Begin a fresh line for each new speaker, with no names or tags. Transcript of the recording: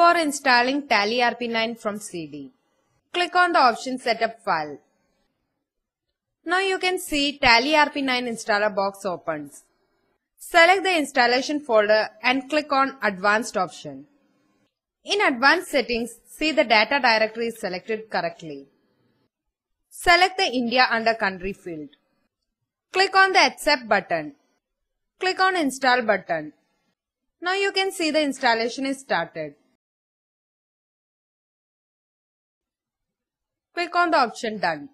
for installing Tally RP9 from CD. Click on the option Setup File. Now you can see Tally RP9 installer box opens. Select the installation folder and click on Advanced option. In Advanced settings, see the data directory is selected correctly. Select the India under country field. Click on the accept button. Click on install button. Now you can see the installation is started.
click on the option done.